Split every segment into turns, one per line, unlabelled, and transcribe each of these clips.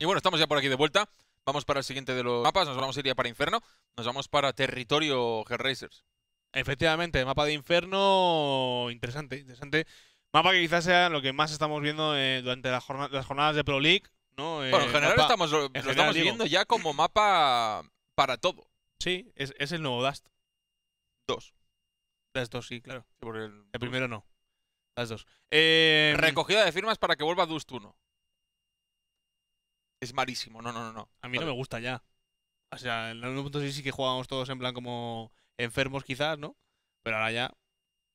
Y bueno, estamos ya por aquí de vuelta. Vamos para el siguiente de los mapas. Nos vamos a ir ya para Inferno. Nos vamos para Territorio Hellraisers.
Efectivamente, mapa de Inferno. Interesante, interesante. Mapa que quizás sea lo que más estamos viendo eh, durante las jornadas de Pro League. Eh, bueno, en general estamos, lo, estamos viendo ya como mapa para todo. Sí, es, el nuevo Dust. 2. Dust 2, sí, claro. el, primero no. Las dos. Em, Recogida de firmas para que vuelva Dust 1 es malísimo. No, no, no, A mí no me gusta ya. O sea, en el 1.6 sí que jugábamos todos en plan como enfermos quizás, ¿no? Pero ahora ya...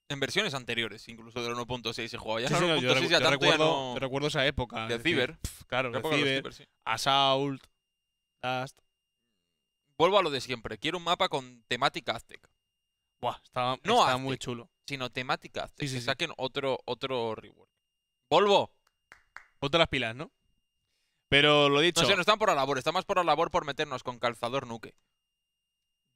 En versiones
anteriores, incluso del
1.6 se jugaba. Ya sí, recuerdo, esa época. De Ciber. claro, de Ciber,
Assault, Dust... Vuelvo a lo de siempre. Quiero un mapa con temática Aztec. Buah, estaba no muy chulo. Sino temática Aztec. Sí, que saquen otro, otro rework. Volvo. Ponte las pilas, ¿no?
Pero lo dicho. No sé, no
están por la labor, está más por la labor por meternos con calzador nuque.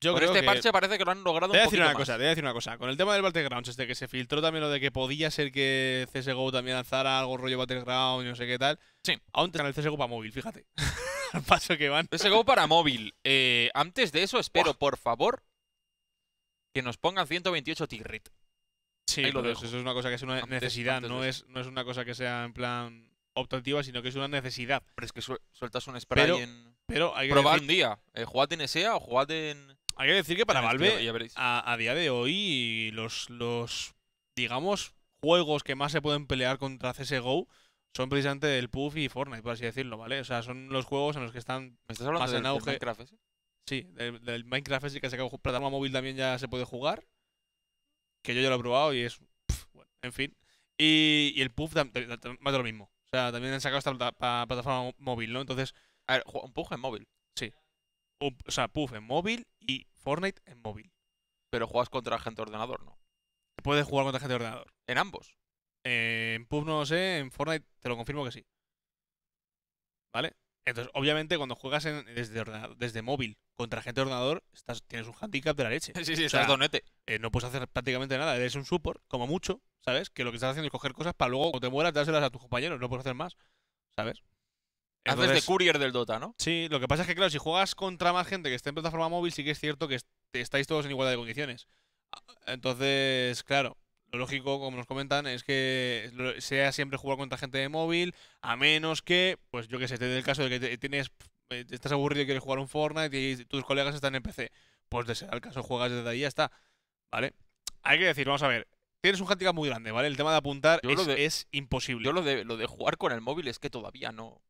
Yo creo este parche parece que lo han logrado voy a decir una cosa, te voy a decir una cosa. Con el tema del Battlegrounds, este que se filtró también lo de que podía ser que CSGO también lanzara algo rollo Battlegrounds y no sé qué tal. Sí. Aún están el CSGO para móvil, fíjate. Al paso que van. CSGO para móvil. Eh, antes de eso,
espero, por favor, que nos pongan 128 Tigrit.
Sí, lo eso es una cosa que es una necesidad, no, es, no es una cosa que sea en plan optativa, sino que es una necesidad. Pero es que sueltas un spray en. hay que Probar un día.
Eh, en SEA o jugad en.
Hay que decir que para Valve, a, día de hoy, los, los, digamos, juegos que más se pueden pelear contra CSGO son precisamente el Puff y Fortnite, por así decirlo, ¿vale? O sea, son los juegos en los que están más en auge. Minecraft Sí, del, Minecraft que se acabó móvil también ya se puede jugar. Que yo ya lo he probado y es. en fin. Y, el Puff más de lo mismo. O sea, también han sacado esta plataforma móvil, ¿no? Entonces. A ver, un en móvil. Sí. O, sea, Puff en móvil y Fortnite en móvil. Pero juegas contra gente de ordenador, ¿no? puedes jugar contra gente de ordenador. En ambos. Eh, en Puff no lo sé, en Fortnite te lo confirmo que sí. ¿Vale? Entonces, obviamente, cuando juegas desde, desde móvil contra gente de ordenador, estás, tienes un handicap de la leche. Sí, sí, estás donete. Eh, no puedes hacer prácticamente nada. Eres un support, como mucho, ¿sabes? Que lo que estás haciendo es coger cosas para luego, cuando te mueras, dárselas a tus compañeros. No puedes hacer más, ¿sabes? Haces de courier del Dota, ¿no? Sí, lo que pasa es que, claro, si juegas contra más gente que esté en plataforma móvil, sí que es cierto que estáis todos en igualdad de condiciones. Ah, entonces, claro, lo lógico, como nos comentan, es que sea siempre jugar contra gente de móvil, a menos que, pues yo que sé, te dé el caso de que tienes, eh, estás aburrido y quieres jugar un Fortnite y tus colegas están en PC. Pues de ser el caso, juegas desde ahí ya está. ¿Vale? Hay que decir, vamos a ver, tienes un handicap muy grande, ¿vale? El tema de apuntar es, imposible. Yo lo de, lo de jugar con el móvil es que todavía no.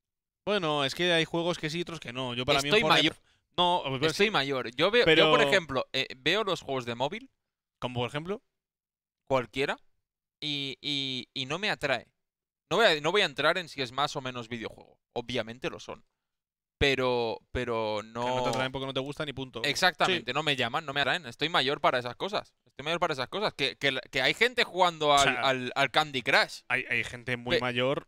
Bueno, es que hay juegos que sí y otros que no. Yo para Estoy mí. Mayor. No, pues, pues, estoy mayor. Yo veo, yo, por ejemplo,
eh, veo los juegos de móvil. Como por ejemplo cualquiera y, y, no me atrae. No voy, a, no voy, a, entrar en si es más o menos videojuego. Obviamente lo son. Pero, pero no. no te atraen porque no te gustan ni punto. Exactamente, no me llaman, no me atraen. Estoy mayor para esas cosas. Estoy mayor para esas cosas. Que, hay gente jugando al,
al, Candy Crush. Hay, gente muy mayor.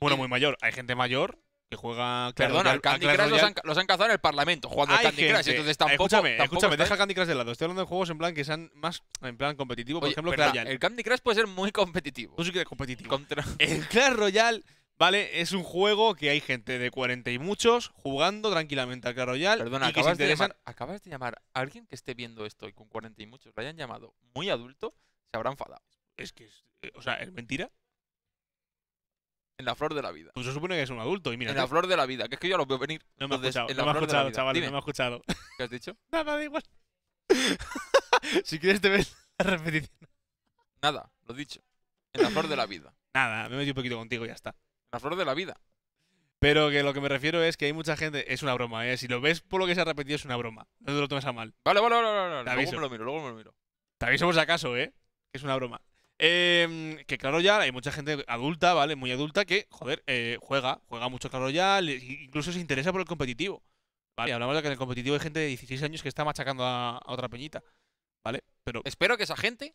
bueno, muy mayor. Hay gente mayor que juega. Claro, Perdona, Candy Crush los han, cazado en el Parlamento jugando Candy Crush, entonces tampoco. Escúchame, escúchame deja Candy Crush de lado. Estoy hablando de juegos en plan que sean más en plan competitivo, por ejemplo, Clash Royale. El Candy Crush puede ser muy competitivo. Tú pues sí que eres competitivo. El Clash Royale. Vale, es un juego que hay gente de 40 y muchos jugando tranquilamente al Clash Royale. Perdona, acabas, interesan... de llamar,
acabas de llamar a alguien que esté viendo esto y con 40 y muchos lo hayan llamado muy adulto, se habrá enfadado. Es que, eh, o sea, es mentira. En la flor de la vida.
Pues se supone que es un adulto y mira. En la flor
de la vida, que es que yo lo veo venir. No me ha escuchado, chaval. no me ha escuchado. ¿Qué has dicho?
Nada, da igual. si quieres te ves la repetición.
Nada, lo he dicho.
En la flor de la vida. Nada, me he metido un poquito contigo y ya está. En la flor de la vida. Pero que lo que me refiero es que hay mucha gente. Es una broma, ¿eh? Si lo ves por lo que se ha repetido, es una broma. No te lo tomes a mal. Vale, vale, vale. vale, vale. Luego me lo miro, luego me lo miro. Te aviso por si acaso, ¿eh? es una broma. Eh, que Claro ya hay mucha gente adulta, ¿vale? Muy adulta que, joder, eh, juega, juega mucho Claro ya, incluso se interesa por el competitivo. ¿Vale? Hablamos de que en el competitivo hay gente de 16 años que está machacando a, otra peñita, ¿vale? Pero... Espero que esa gente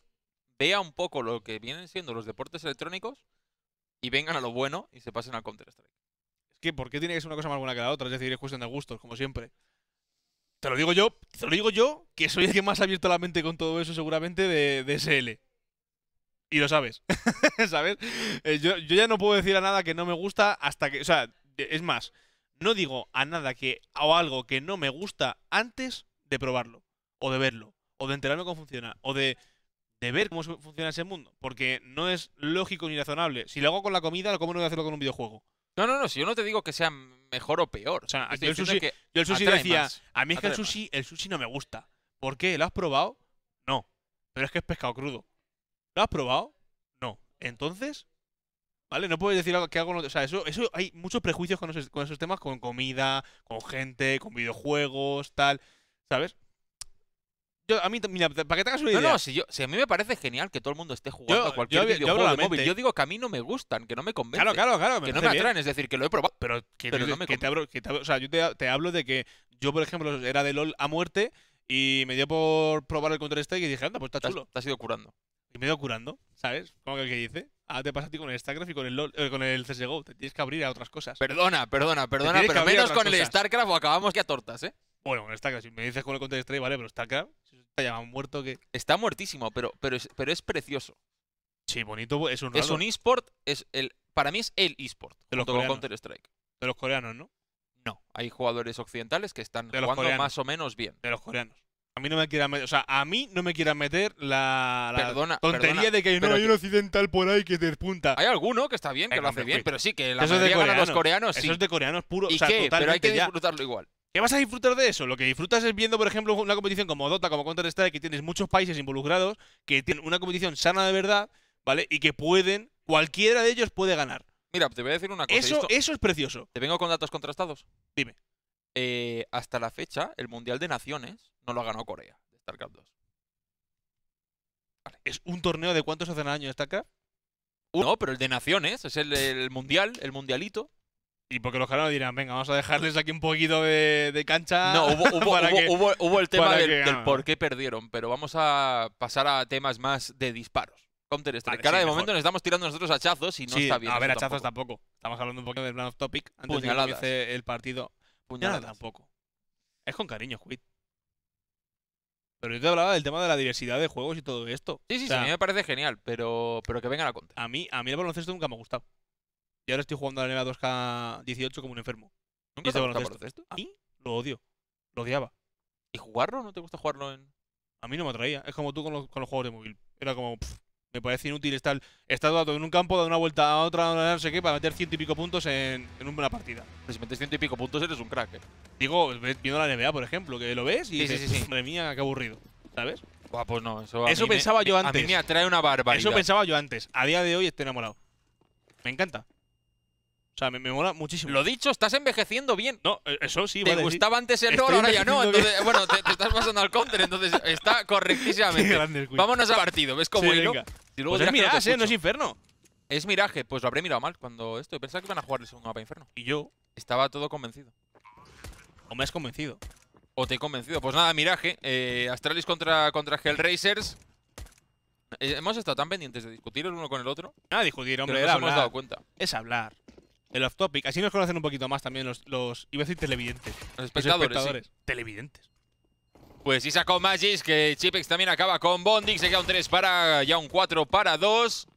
vea un poco lo que
vienen siendo los deportes electrónicos y vengan a lo bueno y se pasen al Counter-Strike.
Es que, ¿por qué tiene que ser una cosa más buena que la otra? Es decir, es cuestión de gustos, como siempre. Te lo digo yo, te lo digo yo, que soy el que más ha abierto la mente con todo eso seguramente de SL y lo sabes, ¿sabes? Eh, yo, yo, ya no puedo decir a nada que no me gusta hasta que, o sea, es más, no digo a nada que o algo que no me gusta antes de probarlo, o de verlo, o de enterarme cómo funciona, o de, ver cómo funciona ese mundo, porque no es lógico ni razonable. Si lo hago con la comida, ¿cómo no voy a hacerlo con un videojuego? No, no, no, si yo no te digo que
sea mejor o peor. O sea, yo el sushi, decía, a mí es que el sushi,
el sushi no me gusta. ¿Por qué? ¿Lo has probado? No, pero es que es pescado crudo. ¿Lo has probado? No. Entonces, ¿Vale? No puedes decir algo que hago no. O sea, eso, eso hay muchos prejuicios con esos, temas, con comida, con gente, con videojuegos, tal. ¿Sabes? Yo, a mí, mira, para que tengas una idea. No, no, si, a mí me parece genial que todo el mundo esté jugando a cualquier videojuego móvil. Yo digo que a mí no me gustan, que no me convencen. Claro, claro, claro. que no me atraen, es decir, que lo he probado. Pero que, no me que hablo, O sea, yo te, hablo de que yo, por ejemplo, era de LOL a muerte y me dio por probar el Counter-Strike y dije, anda, pues está chulo. te te has ido curando me he curando, ¿sabes? Como que el que dice. Ahora te pasa a ti con el StarCraft y con el, LOL, eh, con el CSGO. Te tienes que abrir a otras cosas. Perdona, perdona, perdona, pero menos con el StarCraft o acabamos que a tortas, ¿eh? Bueno, con el StarCraft, si me dices con el Counter Strike, vale, pero StarCraft está ya muerto que. Está muertísimo, pero, pero, es, pero es precioso.
Sí, bonito, pues, es un Es un eSport, es el. Para mí es el eSport. De los coreanos. De los
coreanos, ¿no? No. Hay jugadores occidentales que están jugando más o menos bien. De los coreanos. A mí no me quieran meter, o sea, a mí no me quieran meter la, tontería de que no hay un occidental por ahí que te despunta. Hay alguno que está bien, que lo hace bien, pues, pero sí, que la los coreanos, sí. Eso es de coreanos puro, o Pero hay que disfrutarlo igual. ¿Qué vas a disfrutar de eso? Lo que disfrutas es viendo, por ejemplo, una competición como Dota, como Counter-Strike, que tienes muchos países involucrados, que tienen una competición sana de verdad, ¿vale? Y que pueden, cualquiera de ellos puede ganar. Mira, te voy a decir una cosa. Eso, eso es precioso. ¿Te vengo
con datos contrastados? Dime. Eh, hasta la fecha, el Mundial de Naciones no lo ha ganado Corea, de StarCraft 2.
¿Es un torneo de cuántos hacen al año StarCraft? No, pero el de Naciones, es el, Mundial, el Mundialito. Y porque los canales dirán, venga, vamos a dejarles aquí un poquito de, cancha. No, hubo, el tema del, por
qué perdieron, pero vamos a pasar a temas más de disparos. Counter Strike. cara de momento nos estamos tirando nosotros hachazos y no está bien. A ver, hachazos tampoco.
Estamos hablando un poquito del plan of topic antes de el partido puñalada tampoco. Es con cariño, Squid. Pero yo te hablaba del tema de la diversidad de juegos y todo esto. Sí, sí, sí, a mí me parece genial, pero, pero que venga la contra. A mí, a mí el baloncesto nunca me ha gustado. Y ahora estoy jugando a la NBA 2K18 como un enfermo. ¿Nunca te este el baloncesto? A mí lo odio. Lo odiaba. ¿Y jugarlo? ¿No te gusta jugarlo en...? A mí no me atraía. Es como tú con los, con juegos de móvil. Era como... Me parece inútil estar, estar dado en un campo, dar una vuelta a otra, no sé qué, para meter ciento y pico puntos en, en una partida. si metes ciento y pico puntos eres un crack. Eh. Digo, viendo la NBA, por ejemplo, que lo ves y mía, qué aburrido, ¿sabes?
pues no, eso, eso pensaba yo antes. A mí me una barbaridad. Eso pensaba yo
antes. A día de hoy estoy enamorado. Me encanta. O sea, me, mola muchísimo. Lo dicho, estás envejeciendo bien. No, eh, eso sí. Te Me gustaba antes el rol, ahora ya no. Entonces, bueno, te, estás pasando al
counter, entonces está correctísimamente. Vámonos al partido, ¿ves cómo sí, pues es miraje, no, es inferno. Es miraje, pues lo habré mirado mal cuando esto. Pensaba que iban a jugar el segundo mapa inferno. Y yo. Estaba todo convencido. O me has convencido. O te he convencido. Pues nada, miraje. Eh, Astralis contra, contra Hellraisers. Eh, hemos estado tan pendientes de discutir el
uno con el otro. Nada, ah, discutir, hombre. Pero nos hemos dado cuenta. Es hablar. El off topic. Así nos conocen un poquito más también los. los iba a decir televidentes. Los espectadores. Televidentes. Pues sí
sacó Magis, que Chipex también acaba con bonding Se queda un 3 para. Ya un 4 para 2.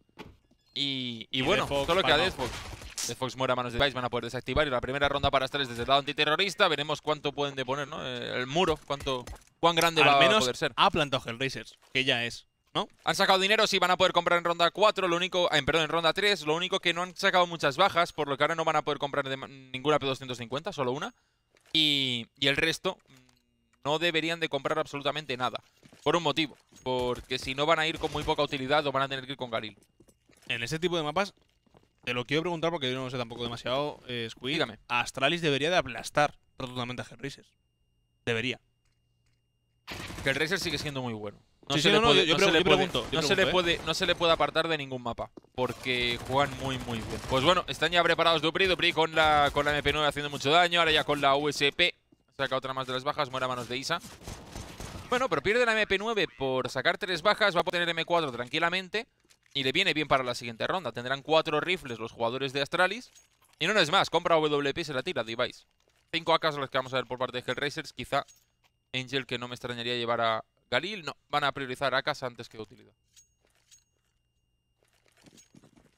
Y, y, bueno, solo todo lo que a Deathbox. muere a manos de Vice, van a poder desactivar. Y la primera ronda para estar desde el lado antiterrorista. Veremos cuánto pueden deponer, ¿no? El muro, cuánto, cuán grande va a poder ser. Ha plantado Hellraisers, que ya es. ¿No? Han sacado dinero, sí van a poder comprar en ronda 4, lo único, en perdón, en ronda 3, lo único que no han sacado muchas bajas, por lo que ahora no van a poder comprar ninguna P250, solo una. Y, el resto mm, no deberían de comprar absolutamente nada, por un motivo, porque si no van a ir con muy poca utilidad o van a tener que ir con Garil.
En ese tipo de mapas, te lo quiero preguntar porque yo no sé tampoco demasiado, eh, Astralis debería de aplastar rotundamente a Hellraiser. Debería. Hellraiser sigue siendo muy bueno. No se le ¿eh? puede,
no se le puede apartar de ningún mapa, porque juegan muy, muy bien. Pues bueno, están ya preparados Dupri, Dupri con la, con la MP9 haciendo mucho daño, ahora ya con la USP. Saca otra más de las bajas, muere a manos de Isa. Bueno, pero pierde la MP9 por sacar tres bajas, va a poder M4 tranquilamente y le viene bien para la siguiente ronda. Tendrán cuatro rifles los jugadores de Astralis y no es más, compra WP y se la tira, Device. Cinco AKs las que vamos a ver por parte de Hellraisers, quizá Angel que no me extrañaría llevar a, Galil no, van a priorizar a antes que utilidad.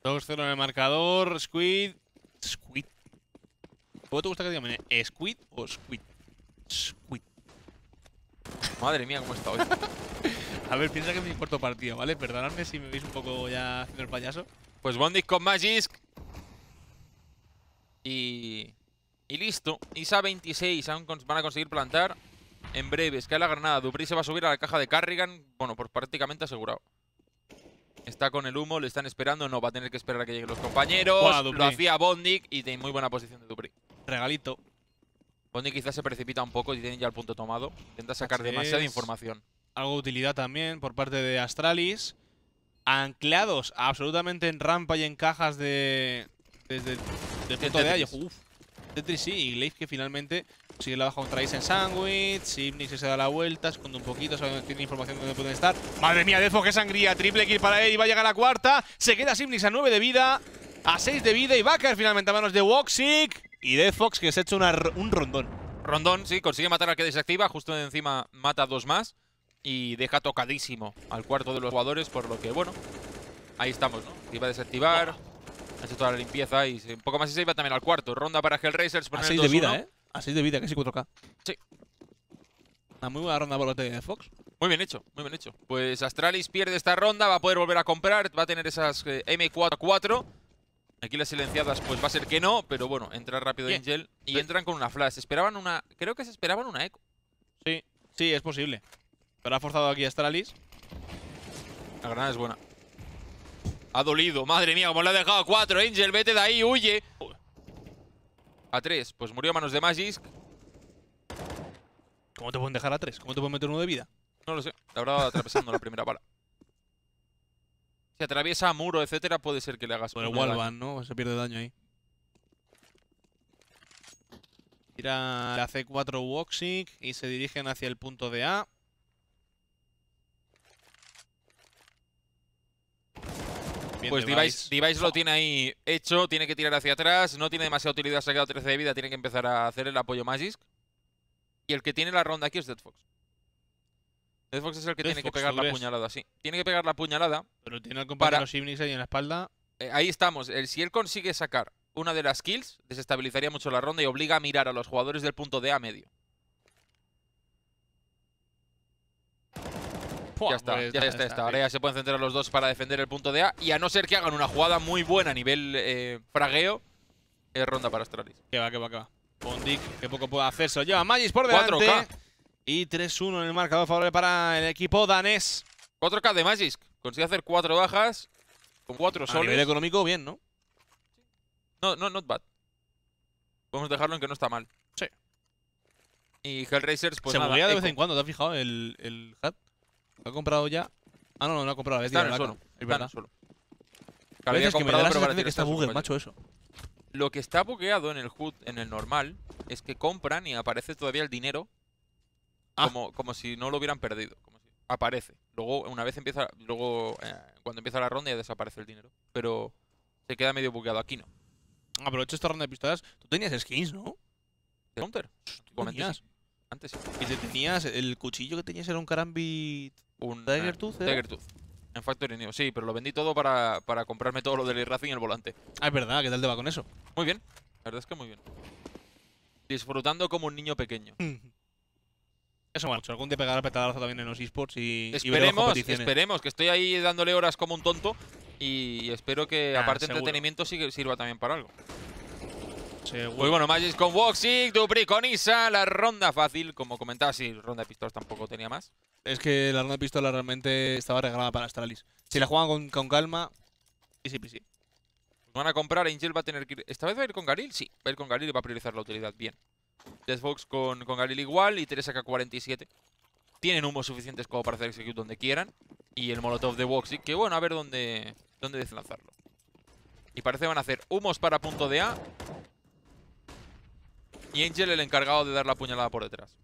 2-0 en el marcador, Squid. Squid. ¿Cómo te gusta que digan? ¿Squid o Squid? Squid. Madre mía, cómo está hoy. a ver, piensa que me importa partido, ¿vale? Perdonadme si me veis un poco ya haciendo el payaso. Pues bondis con Magisk. Y.
Y listo. Isa 26. Aún van a conseguir plantar en breve, que que la granada. Dupri se va a subir a la caja de Carrigan. Bueno, pues prácticamente asegurado. Está con el humo, le están esperando. No, va a tener que esperar a que lleguen los compañeros. lo hacía Bondic y tiene muy buena posición de Dupri. Regalito. Bondic quizás se precipita un poco y tiene ya el punto tomado. Intenta sacar demasiada información.
Algo de utilidad también por parte de Astralis. Anclados absolutamente en rampa y en cajas de... Desde el punto de, Tetris sí, y Glaive que finalmente Sigue la baja contra en Sandwich. Sibnix se da la vuelta, esconde un poquito, sabe tiene información de dónde pueden estar. Madre mía, defox qué sangría. Triple kill para él y va a llegar a la cuarta. Se queda Sibnix a 9 de vida, a 6 de vida y va finalmente a manos de Woxic. Y Defox que se ha hecho un rondón.
Rondón, sí, consigue matar al que desactiva. Justo encima mata a dos más. Y deja tocadísimo al cuarto de los jugadores, por lo que, bueno, ahí estamos, ¿no? iba a desactivar. hace toda la limpieza y un poco más y se iba también al cuarto. Ronda para Hellraisers. por a 6 de vida, ¿eh?
a 6 de vida, casi 4K. Sí. Una ah, muy buena ronda por parte de Fox.
Muy bien hecho, muy bien hecho. Pues Astralis pierde esta ronda, va a poder volver a comprar, va a tener esas eh, M4-4. Aquí las silenciadas pues va a ser que no, pero bueno, entra rápido Angel y entran con una flash. Esperaban una... Creo que se esperaban una eco. Sí, sí, es posible. Pero ha forzado aquí Astralis. La granada es buena. Ha dolido, madre mía, como le ha dejado cuatro 4. Angel, vete de ahí, huye a 3. Pues murió a manos de Magisk.
¿Cómo te pueden dejar a 3? ¿Cómo te pueden meter uno de vida?
No lo sé. La habrá atravesando la primera bala. Si atraviesa muro,
etcétera, puede ser que le hagas. Pero igual van ¿no? Se pierde daño ahí. Tira la C4 Woxic y se dirigen hacia el punto de A.
pues Device, lo tiene ahí hecho, tiene que tirar hacia atrás, no tiene demasiada utilidad, se ha 13 de vida, tiene que empezar a hacer el apoyo Magisk. Y el que tiene la ronda aquí es Deadfox. Deadfox es el que tiene que pegar la puñalada, sí. Tiene que pegar la puñalada. Pero tiene al compañero
ahí en la espalda.
Eh, ahí estamos. si él consigue sacar una de las kills, desestabilizaría mucho la ronda y obliga a mirar a los jugadores del punto D a medio.
Pues ya está, ya, está, Ahora
ya se pueden centrar los dos para defender el punto de A. Y a no ser que hagan una jugada muy buena a nivel eh, fragueo, es ronda para Astralis. Que va, que va, que va.
Bondic, que poco puede hacer. Se lleva Magis por delante. 4K. Y 3-1 en el marcador favorable para el equipo danés. 4K de Magis Consigue hacer 4 bajas con
4 soles. A nivel económico, bien, ¿no? No, no, not bad. Podemos dejarlo en que no está mal. Sí. Y Hellraisers, pues Se movía de vez en
cuando, ¿te has fijado el, el hat? Lo comprado ya. Ah, no, no, no ha comprado. Está en el Es verdad. Solo. Que no que me da la pero que está bugueado, macho, eso.
Lo que está bugueado en el HUD, en el normal, es que compran y aparece todavía el dinero ah. como, si no lo hubieran perdido. aparece. Luego, una vez empieza, luego eh, cuando empieza la ronda ya desaparece el dinero. Pero se queda medio bugueado. Aquí no. Aprovecho ah, esta ronda de pistolas. Tú tenías skins,
¿no? ¿De Counter? ¿Tú tenías? Antes. Y te tenías, el cuchillo que tenías era un Karambit... ¿Un daggertooth, ah, ¿eh?
En Factory New, sí, pero lo vendí todo para, comprarme todo lo del Racing y el volante.
Ah, es verdad, ¿qué tal te va con eso? Muy
bien, la verdad es que muy bien. Disfrutando como un niño pequeño.
Mm. Eso bueno, algún día pegará petalazo también en los esports y, esperemos, esperemos,
que estoy ahí dándole horas como un tonto y espero que ah, aparte de entretenimiento sirva también para algo.
Y bueno, Magic
con Woxic, Dupri con Isa, la ronda fácil, como comentaba, y ronda de pistolas tampoco tenía más.
Es que la ronda de pistolas realmente estaba regalada para Astralis. Si la juegan con, con calma, sí, sí, sí.
van a comprar, Angel va a tener que ¿Esta vez va a ir con Garil Sí, va a ir con Galil y va a priorizar la utilidad, bien. Deathbox con, con Galil igual y Teresa K47. Tienen humos suficientes como para hacer execute donde quieran. Y el Molotov de Woxic, que bueno, a ver dónde, dónde deslanzarlo. Y parece que van a hacer humos para punto de A y Angel el encargado de dar la puñalada por detrás.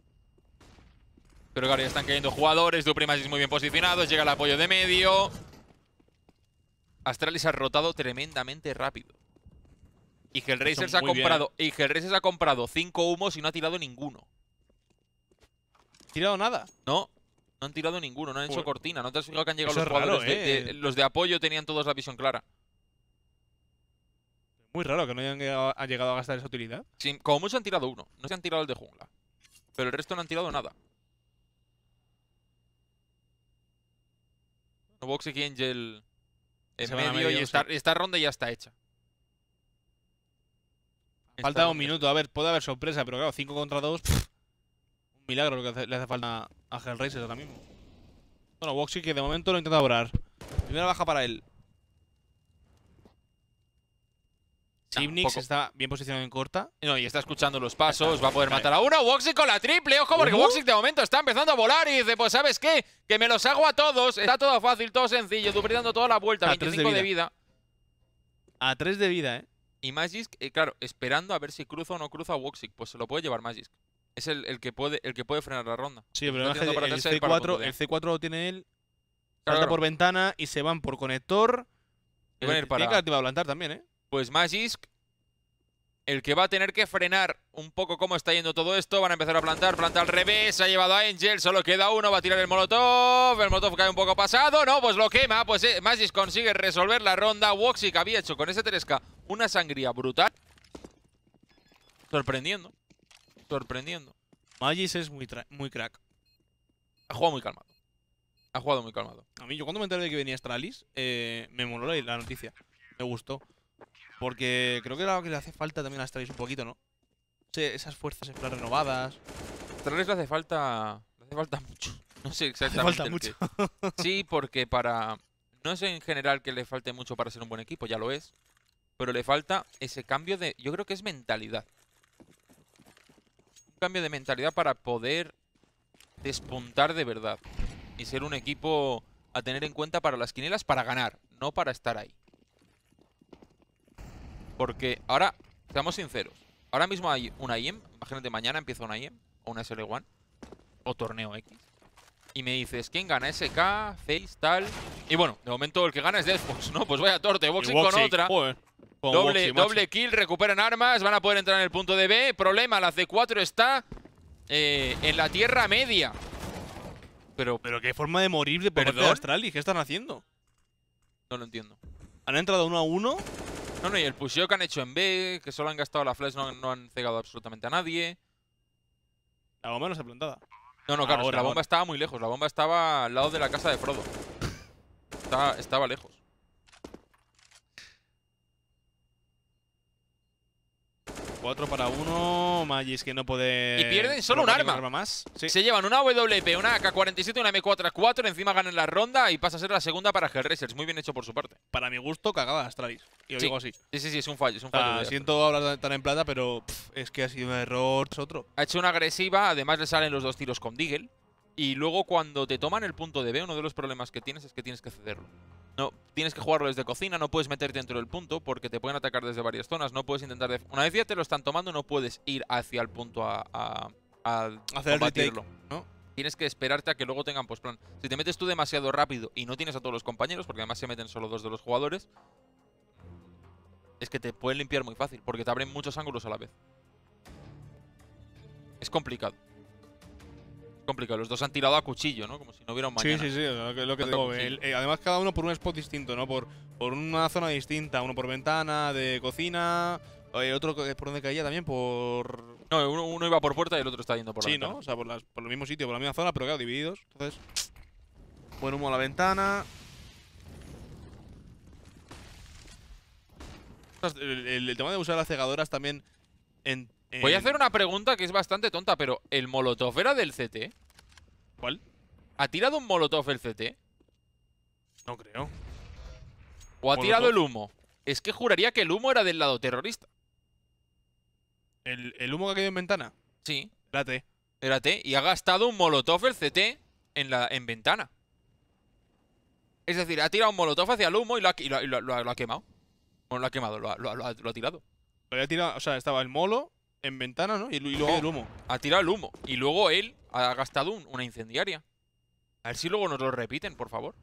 Pero claro, ya están cayendo jugadores. Duprimasis muy bien posicionado. Llega el apoyo de medio. Astralis ha rotado tremendamente rápido. Y ¿eh? se ha comprado. se ha comprado 5 humos y no ha tirado ninguno. ¿Tirado nada? No. No han tirado ninguno, no han hecho cortina. No te has fijado que han llegado los jugadores. ¿eh? los de apoyo tenían todos la visión clara.
Muy raro que no hayan llegado, a gastar esa utilidad. Sí, como
mucho han tirado uno. No se han tirado el de jungla. Pero el resto no han tirado nada. No y Angel en medio, y esta,
esta, ronda ya está hecha. Falta un minuto, a ver, puede haber sorpresa, pero claro, 5 contra 2. Un milagro lo que le hace falta a Hellraiser ahora mismo. Bueno, Boxy que de momento lo intenta borrar. Primera baja para él. Chimnix está bien posicionado en corta. No, y está
escuchando los pasos, va a poder matar a uno. Woxic con la triple, ojo, porque uh-huh. de momento está empezando a volar y dice, pues ¿sabes qué? Que me los hago a todos. Está todo fácil, todo sencillo, dando toda la vuelta, a 25 de vida. A 3 de vida, ¿eh? Y Magisk, eh, claro, esperando a ver si cruza o no cruza a Woxic, pues se lo puede llevar Magic. Es el, que, puede, el que puede frenar la ronda. Sí, pero el, el, C4, el eh.
C4 lo tiene él. Salta por ventana y se van por conector.
Y van a Tiene que
plantar también, ¿eh? pues Magis, el que va a tener que frenar
un poco cómo está yendo todo esto. Van a empezar a plantar, planta al revés, ha llevado a Angel, solo queda uno, va a tirar el Molotov, el Molotov cae un poco pasado, no, pues lo quema, pues eh, Magis consigue resolver la ronda. que había hecho con ese 3 una sangría brutal.
Sorprendiendo, sorprendiendo. Magis es muy, muy crack. Ha jugado muy calmado. Ha jugado muy calmado. A mí, yo cuando me enteré de que venía Stralis, eh, me moló la noticia. Me gustó. Porque creo que lo que le hace falta también a Astralis un poquito, ¿no? Sí, esas fuerzas en plan renovadas. Astralis le hace falta... Le hace falta mucho. No sé exactamente. Le falta
mucho. Sí, porque para... No es en general que le falte mucho para ser un buen equipo, ya lo es. Pero le falta ese cambio de... Yo creo que es mentalidad. Un cambio de mentalidad para poder despuntar de verdad. Y ser un equipo a tener en cuenta para las quinielas para ganar, no para estar ahí. Porque ahora, seamos sinceros. Ahora mismo hay una IEM. Imagínate, mañana empieza una IEM o una SL1 o torneo X. Y me dices, ¿quién gana? SK, Face, tal. Y bueno, de momento el que gana es Deathbox, ¿no? Pues vaya torte, Boxing, con otra. doble, kill, recuperan armas, van a poder entrar en el punto de B. Problema, la C4 está eh, en la Tierra Media.
Pero, Pero qué forma de morir de por de Astralis,
¿qué están haciendo? No lo entiendo. Han
entrado uno a uno
no, no, y el pusheo que han hecho en B, que solo han gastado la flash, no, no han cegado absolutamente a nadie. La bomba no se ha plantado. No, no, claro, la bomba estaba muy lejos. La bomba estaba al lado de la casa de Frodo. estaba lejos.
4 para 1. Magis que no puede. Y pierden solo un arma.
Se llevan una WP, una AK-47, una M4-4. Encima ganan la ronda y pasa a ser la segunda para Hellraisers. Muy bien hecho por su parte. Para mi gusto,
cagada Astralis. Y lo digo así. Sí, sí, sí, es un fallo. Es un fallo siento hablar tan en plata, pero es que ha sido un error es otro.
Ha hecho una agresiva. Además, le salen los dos tiros con Deagle. Y luego, cuando te toman el punto de B, uno de los problemas que tienes es que tienes que cederlo. No, tienes que jugarlo desde cocina, no puedes meterte dentro del punto porque te pueden atacar desde varias zonas, no puedes intentar... Una vez ya te lo están tomando, no puedes ir hacia el punto a, combatirlo. Tienes que esperarte a que luego tengan posplan. Pues, si te metes tú demasiado rápido y no tienes a todos los compañeros, porque además se meten solo dos de los jugadores, es que te pueden limpiar muy fácil, porque te abren muchos ángulos a la vez. Es complicado complicado. Los dos han tirado a cuchillo, ¿no? Como si no hubiera un mañana. Sí, sí, sí, lo eh,
además, cada uno por un spot distinto, ¿no? Por, por una zona distinta. Uno por ventana, de cocina. El otro eh, por donde caía también, por. No, uno, iba por puerta y el otro está yendo por sí, la ventana. Sí, ¿no? O sea, por, por el mismo sitio, por la misma zona, pero claro, divididos. Entonces. Buen humo a la ventana. El, el tema de usar las cegadoras también en Voy a eh, hacer
una pregunta que es bastante tonta, pero ¿el Molotov era del CT? ¿Cuál? ¿Ha tirado un Molotov el CT? No creo. ¿O ha tirado el humo? Es que juraría que el humo era del lado terrorista. ¿El, humo que ha caído en ventana? Sí. Era T. Era T. Y ha gastado un Molotov el CT en, la, en ventana. Es decir, ha tirado un Molotov hacia el humo y lo ha, quemado.
No lo ha quemado, lo ha, tirado. Lo tirado, o sea, estaba el molo, en ventana, ¿no? Y, luego el humo.
Ha tirado el humo. Y luego él ha gastado una incendiaria. A ver si luego nos lo repiten, por favor.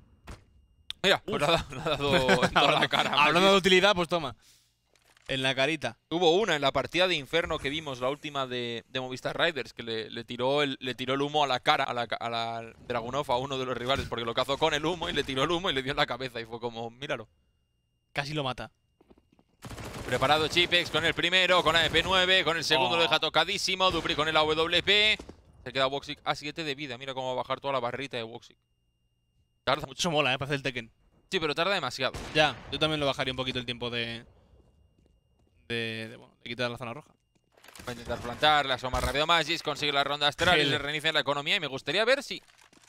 Mira, pues le ha dado, en toda la cara. Hablando de utilidad, pues toma. En la carita. Hubo una en la partida de Inferno que vimos, la última de, de Movistar Riders, que le, tiró el, le tiró el humo a la cara, a la, a Dragunov, a uno de los rivales, porque lo cazó con el humo y le tiró el humo y le dio en la cabeza. Y fue como, míralo. Casi lo mata. Preparado Chipex con el primero, con ap 9 con el segundo oh. lo deja tocadísimo. Dupri con el AWP. Se queda Woxic a 7 de vida. Mira cómo va a bajar toda la barrita
de Woxic. Tarda mucho. mola, ¿eh? Para hacer el Tekken. Sí, pero tarda demasiado. Ya, yo también lo bajaría un poquito el tiempo de... De, quitar la zona roja. Va a intentar
plantar, la asoma rápido Magis, consigue la ronda astral y le reinicia la economía. Y me gustaría ver si,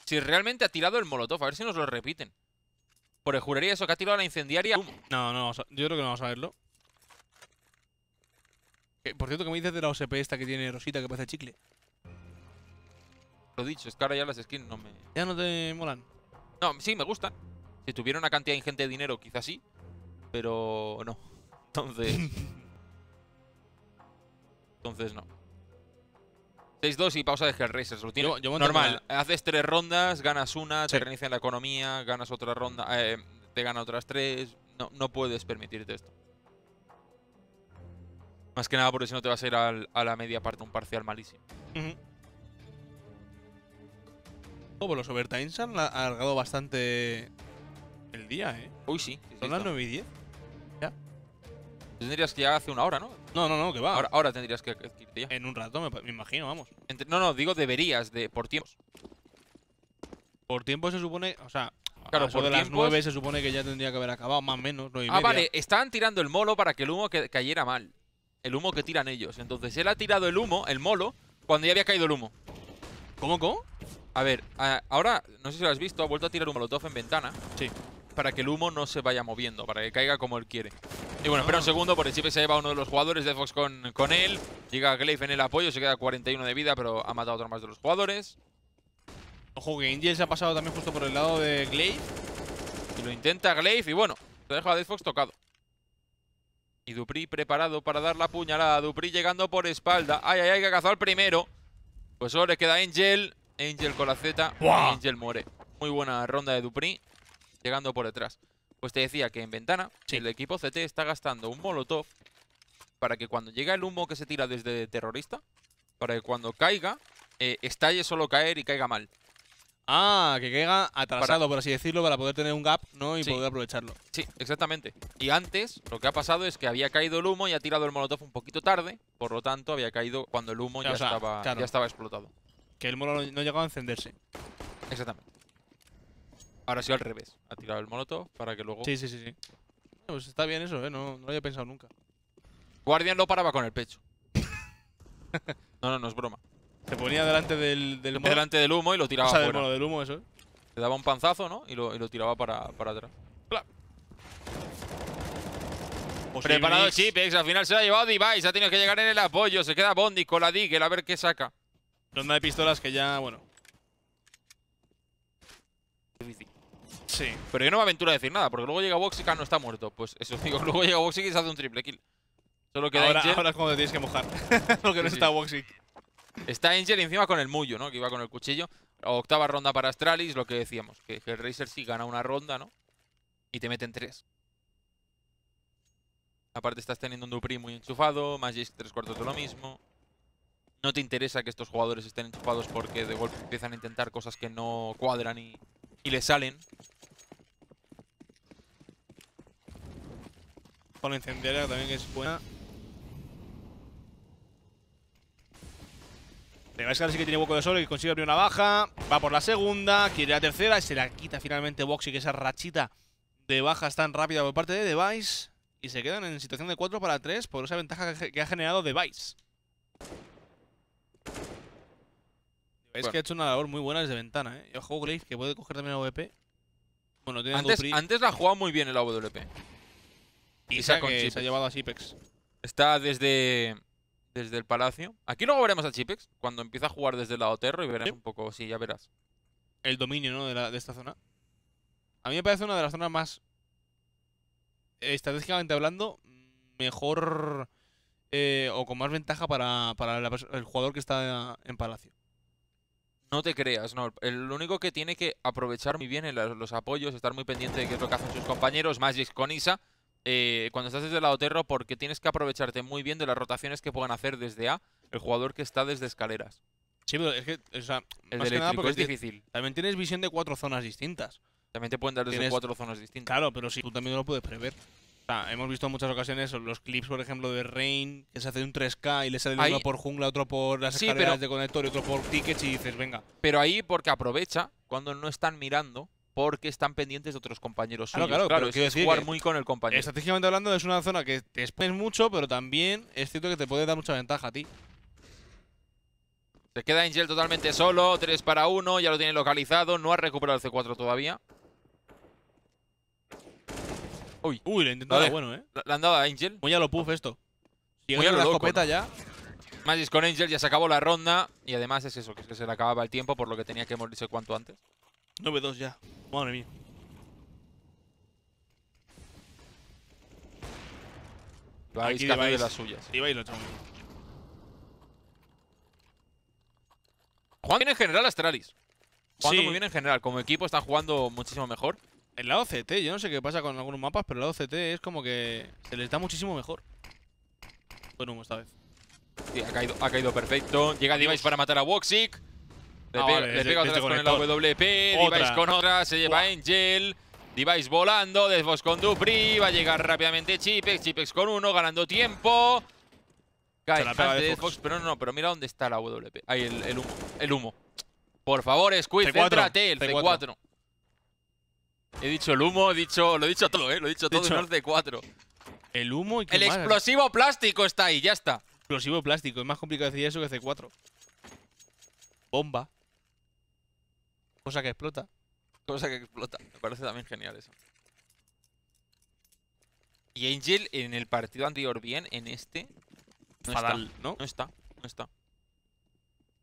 si realmente ha tirado el molotov, a ver si nos lo repiten. Por el juraría eso, que ha tirado la incendiaria. No,
no, yo creo que no vamos a verlo. Eh, por cierto, ¿qué me dices de la OCP esta que tiene Rosita que parece chicle?
Lo dicho, es que ahora ya las skins no me...
¿Ya no te molan?
No, sí, me gustan. Si tuviera una cantidad ingente de dinero, quizás sí. Pero no. Entonces... Entonces no. 6-2 y pausa de Hellraiser. Lo tiene normal. Haces tres rondas, ganas una, se te reinician la economía, ganas otra ronda, eh, te gana otras tres. No, no puedes permitirte esto. Más que nada porque si no te vas a ir a la media
parte un parcial malísimo. Uh los overtimes han alargado bastante el día, ¿eh? Uy, sí. Son las 9 y 10.
Ya. Tendrías que ya hace una hora, ¿no? No, no, no, que va. Ahora, tendrías que irte ya.
En un rato, me, imagino, vamos. no, no, digo deberías, de por tiempos. Por tiempo se supone, o sea, Claro, por las 9 se supone que ya tendría que haber acabado, más o menos. ah, vale,
estaban tirando el molo para que el humo cayera mal el humo que tiran ellos. Entonces él ha tirado el humo, el molo, cuando ya había caído el humo. ¿Cómo, cómo? A ver, ahora, no sé si lo has visto, ha vuelto a tirar un molotov en ventana. Sí. Para que el humo no se vaya moviendo, para que caiga como él quiere. Y bueno, espera un ah. segundo, por el chip se lleva uno de los jugadores de Fox con, él. Llega Glaive en el apoyo, se queda 41 de vida, pero ha matado a otro más de los jugadores. Ojo, que Angel se ha pasado también justo por el lado de Glaive. Y lo intenta Glaive y bueno, lo deja a Deathfox tocado. Y Dupri preparado para dar la puñalada. Dupri llegando por espalda. Ay, ay, ay, que ha primero. Pues solo le queda Angel. Angel con la Z. ¡Buah! Angel muere. Muy buena ronda de Dupri. Llegando por detrás. Pues te decía que en ventana sí. el equipo CT está gastando un molotov para que cuando llega el humo que se tira desde terrorista, para que cuando caiga, eh, estalle solo caer y caiga mal.
Ah, que llega atrasado, por así decirlo, para poder tener un gap, ¿no? Y poder aprovecharlo. Sí, exactamente.
Y antes, lo que ha pasado es que había caído el humo y ha tirado el molotov un poquito tarde. Por lo tanto, había caído
cuando el humo ya, estaba, ya estaba explotado. Que el molotov no llegaba a encenderse. Exactamente.
Ahora sí al revés. Ha tirado el molotov para que luego... Sí, sí, sí. sí.
Pues está bien eso, ¿eh? No, no lo había pensado nunca.
Guardian lo paraba con el pecho. no, no, no es broma. Se ponía delante del, del humo. Delante del humo y lo tiraba o del, humo, eso. Le daba un panzazo, ¿no? Y lo, y lo tiraba para, para atrás. Preparado Chipex, al final se lo ha llevado Device, ha tenido que llegar en el apoyo, se queda Bondi con la Digel, a ver qué saca. Ronda de pistolas que ya, bueno. Sí. Pero yo no me aventuro a decir nada, porque luego llega Vox y no está muerto. Pues eso digo, luego llega boxy y se hace un triple kill. Solo ahora, ahora es
cuando te tienes que mojar,
porque no está sí. Está Angel encima con el mullo, ¿no? Que iba con el cuchillo. Octava ronda para Astralis, lo que decíamos. Que el Razer sí gana una ronda, ¿no? Y te meten tres. Aparte estás teniendo un Dupri muy enchufado, Magic tres cuartos de lo mismo. No te interesa que estos jugadores estén enchufados porque de golpe empiezan a intentar cosas que no cuadran y, y salen.
Con incendiaria también es buena. Rebeska sí que tiene hueco de sol y consigue abrir una baja. Va por la segunda, quiere la tercera y se la quita finalmente Boxy, que esa rachita de bajas tan rápida por parte de Device. Y se quedan en situación de 4 para 3 por esa ventaja que ha generado Device. Es que ha hecho una labor muy buena desde ventana, ¿eh? Yo juego que puede coger también la OVP.
Bueno, tiene antes, antes la ha jugado muy bien el AWP. Y se ha llevado a Sipex. Está desde desde el palacio. Aquí luego veremos a Chipex cuando empieza a jugar desde el lado terro y veremos un poco, sí, ya verás. El dominio,
¿no? De, esta zona. A mí me parece una de las zonas más, estratégicamente hablando, mejor eh, o con más ventaja para, el jugador que está en palacio. No te creas, no. El único que tiene
que aprovechar muy bien los apoyos, estar muy pendiente de qué es lo que hacen sus compañeros, Magic con Isa. Eh, cuando estás desde el lado terro porque tienes que aprovecharte muy bien de las rotaciones que puedan hacer desde A el jugador que está desde escaleras.
Sí, pero es que, o sea, porque es difícil. También tienes visión de cuatro zonas distintas. También te pueden dar desde cuatro zonas distintas. Claro, pero sí, tú también lo puedes prever. O sea, hemos visto en muchas ocasiones los clips, por ejemplo, de Rain, que se hace un 3K y le sale uno por jungla, otro por las escaleras de conector y otro por tickets y dices, venga. Pero ahí porque aprovecha cuando no
están mirando porque están pendientes de otros compañeros suyos. Claro, claro, es jugar muy con el compañero. Estratégicamente
hablando, es una zona que te expone mucho, pero también es cierto que te puede dar mucha ventaja a ti.
Se queda Angel totalmente solo, 3 para 1, ya lo tiene localizado, no ha recuperado el C4 todavía. Uy, Uy le intentado bueno, ¿eh? Le han dado a Angel. Muy a lo puff esto. muy a lo la ya. Magis con Angel, ya se acabó la ronda. Y además es eso, que se le acababa el tiempo, por lo que tenía que morirse cuanto antes.
9-2 ya. Madre mía. Lo habéis de las suyas. Levi's lo bien.
Juan bien en general Astralis. Jugando muy bien en general.
Como equipo están jugando muchísimo mejor. En la CT, yo no sé qué pasa con algunos mapas, pero la CT es como que se les da muchísimo mejor. Bueno, esta vez. Sí, ha caído, ha caído
perfecto. Llega Device para matar a Woxic. Le, vale, este este otra con el WP, otra. Device con otra, se lleva Angel. Device volando, Desbox con Dupri, va a llegar rápidamente Chipex, Chipex con uno, ganando tiempo. Cae de pero no, no, pero mira dónde está la WP. Ahí el, el, humo, el humo. Por favor, Squid, céntrate, el C4. He dicho el humo, he dicho, lo he dicho todo, ¿eh? Lo he dicho todo, en el C4.
El humo y qué El explosivo plástico está ahí, ya está. Explosivo plástico, es más complicado decir eso que C4. Bomba. Cosa que explota.
Cosa que explota. Me parece también genial eso. Y Angel en el partido anterior bien, en este... No está. ¿no? está, no está.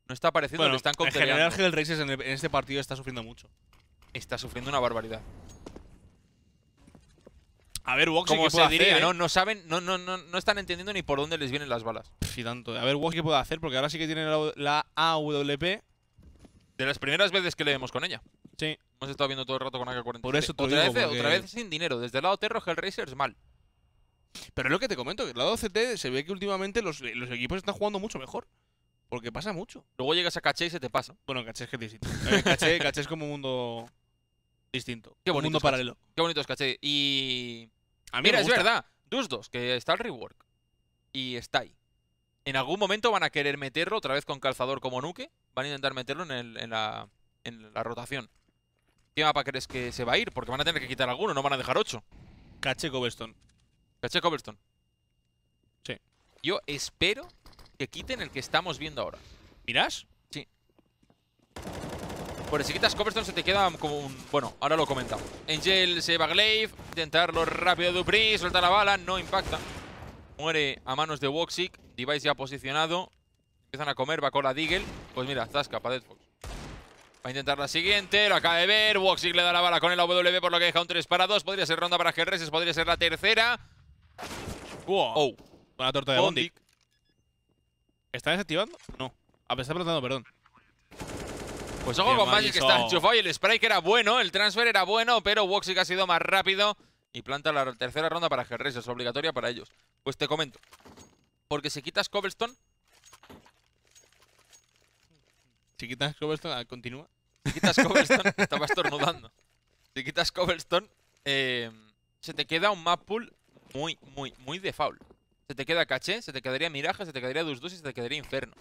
No está apareciendo, están En general,
en, este partido está sufriendo mucho. Está sufriendo una barbaridad.
A ver, Wok, como se puede diría, ¿no? Eh? No saben, no, no, no, están entendiendo ni por dónde les vienen las balas. Sí, tanto. A ver, Wok, ¿qué puede hacer? Porque ahora sí que tiene la AWP. De las primeras veces que le vemos con ella.
Sí. Hemos estado viendo todo el rato con AK-47. Por eso otra, digo, vez, eh, otra vez sin dinero. Desde el lado Terro, es mal. Pero es lo que te comento, que el lado CT se ve que últimamente los, equipos están jugando mucho mejor. Porque pasa mucho. Luego llegas a Caché y se te pasa. Bueno, Caché es que es distinto. Eh, caché, es como un mundo distinto. Qué bonito. Un mundo paralelo.
Qué bonito es Caché. Y. Mira, es verdad. Dust2, que está el rework. Y está ahí. En algún momento van a querer meterlo otra vez con calzador como Nuke van a intentar meterlo en, la, rotación. ¿Qué mapa crees que se va a ir? Porque van a tener que quitar alguno, no van a dejar 8. Cache Cobblestone. Cache Cobblestone. Sí. Yo espero que quiten el que estamos viendo ahora. ¿Mirás? Sí. Por si quitas Cobblestone se te queda como un... Bueno, ahora lo comentamos. Angel se va a Glaive. Intentarlo rápido de Dupri. Suelta la bala. No impacta. Muere a manos de Woxic. Device ya posicionado. Empiezan a comer, va con la Deagle. Pues mira, zasca para Deadfox. Va a intentar la siguiente, lo acaba de ver. Woxig le da la bala con el AWB, por lo que deja un 3 para 2. Podría ser ronda para GRS, podría ser la tercera.
Wow. Oh. Buena torta de Bondic. ¿Está desactivando? No. A ah, pesar plantando, perdón. Pues ojo con Magic, que está enchufado y el spray
era bueno, el transfer era bueno, pero Woxic ha sido más rápido y planta la tercera ronda para Gerres, es obligatoria para ellos. Pues te comento, porque si quitas Cobblestone, Si quitas Cobblestone, ah, continúa. quitas Cobblestone, estaba estornudando. Si Cobblestone, eh, se te queda un map pool muy, muy, muy de Se te queda caché, se te quedaría miraja, se te quedaría dos dos y se te quedaría inferno.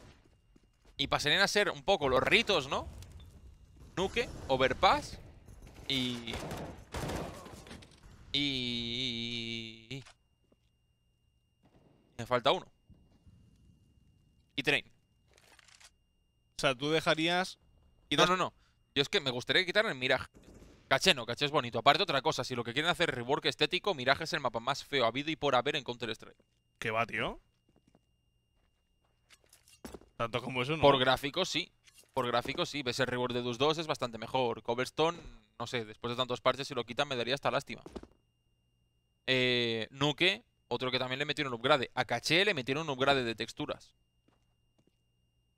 Y pasarían a ser un poco los ritos, ¿no? Nuke, overpass y... Y... Me falta uno. Y train sea, tú dejarías. No, no, no. Yo es que me gustaría quitar el Mirage. Caché no, caché es bonito. Aparte, otra cosa, si lo que quieren hacer es rework estético, Mirage es el mapa más feo habido y por haber en Counter-Strike. ¿Qué va, tío? Tanto como es ¿no? Por gráficos, sí. Por gráficos, sí. Ves el rework de Dus 2 es bastante mejor. Coverstone, no sé, después de tantos parches, si lo quitan, me daría hasta lástima. Eh, Nuke, otro que también le metieron un upgrade. A Caché le metieron un upgrade de texturas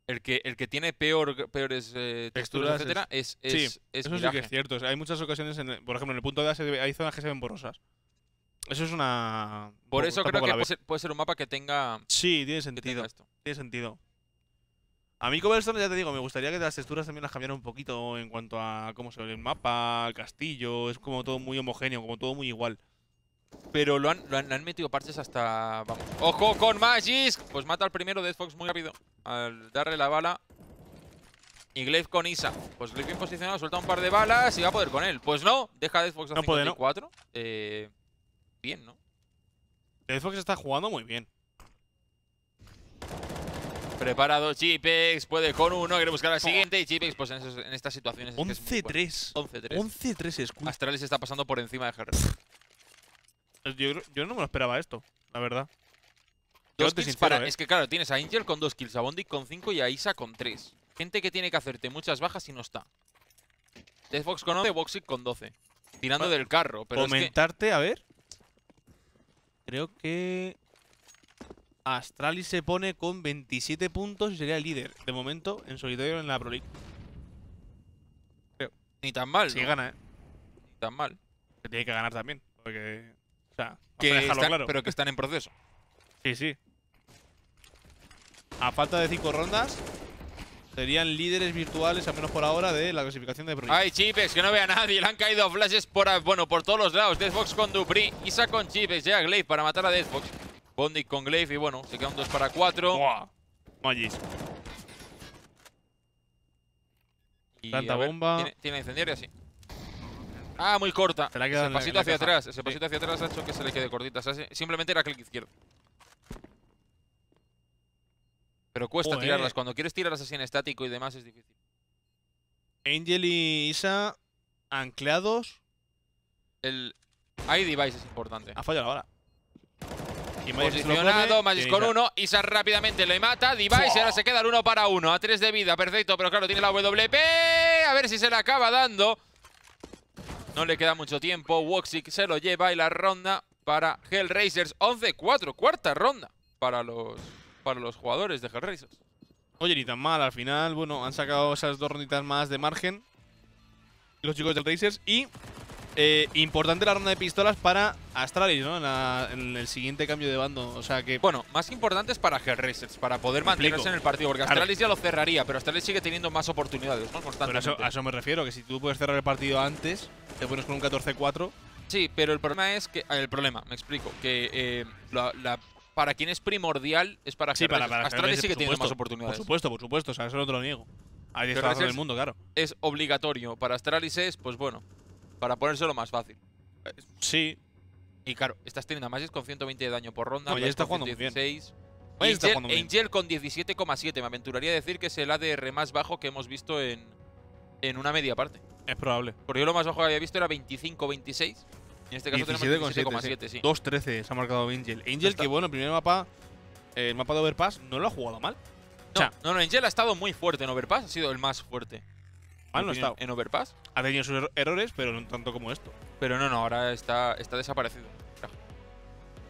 el que, el que tiene peor, peores eh, texturas, etcétera, es, es, sí, Eso sí que es
cierto. hay muchas ocasiones, por ejemplo, en el punto de A hay zonas que se ven borrosas. Eso es una. Por eso creo que
puede ser, un mapa que tenga.
Sí, tiene sentido. Esto. Tiene sentido. A mí Cobblestone, ya te digo, me gustaría que las texturas también las cambiaran un poquito en cuanto a cómo se ve el mapa, el castillo. Es como todo muy homogéneo, como todo muy igual. Pero lo han,
metido parches hasta... Vamos. ¡Ojo con Magisk! Pues mata al primero de Fox muy rápido. Al darle la bala. Y Glaive con Isa. Pues Glaive bien posicionado, suelta un par de balas y va a poder con él. Pues no, deja a hacer a eh, bien, ¿no? DeathFox está jugando muy bien. Preparado Chipex, puede con uno, quiere buscar al siguiente. Y Chipex, pues en, estas situaciones. 11-3. 11-3. 11-3 Astral Astralis está pasando por encima de Herrera. Pues yo, no me lo esperaba esto, la verdad. Dos kills ¿eh? Es que claro, tienes a Angel con dos kills, a Bondic con cinco y a Isa con tres. Gente que tiene que hacerte muchas bajas y no está. Deathbox con 11, Boxic con 12. Tirando ah, del carro, pero
Comentarte, es que... a ver. Creo que... Astralis se pone con 27 puntos y sería el líder, de momento, en solitario en la Pro League. Ni tan mal, Si gana, ¿eh? Ni tan mal. Se tiene que ganar también, porque... O sea, que están, Pero que están en proceso. Sí, sí. A falta de cinco rondas, serían líderes virtuales, al menos por ahora, de la clasificación de Pro Ay, Chipes, que no vea a nadie. Le han
caído flashes por, ah, bueno, por todos los lados. Deathbox con Dupri, Isa con Chipes, llega Glaive para matar a Deathbox. Bondic con Glaive y bueno, se quedan dos para cuatro. Magis Tanta bomba. Tiene, tiene incendiaria, sí. Ah, muy corta. Se pasito hacia atrás. Ese pasito hacia atrás ha hecho que se le quede cortita. simplemente era clic izquierdo.
Pero cuesta tirarlas.
Cuando quieres tirarlas así en estático y demás es difícil.
Angel y Isa
anclados. El Device es importante. Ha fallado ahora. Y Posicionado, Magis con uno, Isa rápidamente le mata, Device ahora se queda el uno para uno, a tres de vida, perfecto, pero claro, tiene la WP, a ver si se le acaba dando. No le queda mucho tiempo. Woxic se lo lleva y la ronda para Racers 11-4, cuarta ronda para los, para los jugadores de Racers.
Oye, ni tan mal. Al final, bueno, han sacado esas dos ronditas más de margen los chicos del Racers y eh, importante la ronda de pistolas para Astralis, ¿no? En, el siguiente cambio de bando. O sea que. Bueno, más importante es para Hellraisers, para poder mantenerse en el partido. Porque Astralis
ya lo cerraría, pero Astralis sigue teniendo más oportunidades, ¿no? Pero a,
eso, me refiero, que si tú puedes cerrar el
partido antes, te pones con un 14-4. Sí, pero el problema es que. El problema, me explico. Que eh, para quien es primordial es para sí, para, Astralis sigue teniendo más oportunidades. Por
supuesto, por supuesto, o sea, eso no te lo niego. Ahí está el mundo,
claro. Es obligatorio. Para Astralis es, pues bueno, para ponérselo más fácil. Sí. Y claro, estás teniendo a Magis con 120 de daño por ronda. está jugando 16.
Angel,
con 17,7. Me aventuraría a decir que es el ADR más bajo que hemos visto en, en una media parte. Es probable. Porque yo lo más bajo que había visto era 25-26. En este caso tenemos 17,7, sí. 2-13
se ha marcado Angel. Angel, que bueno, el primer mapa, el mapa de Overpass, no lo ha jugado mal. no, no, Angel ha estado muy fuerte en Overpass, ha sido el más fuerte. Ah, no ¿En Overpass? Ha tenido sus
er-, errores, pero no tanto como esto. Pero no, no, ahora está, está desaparecido.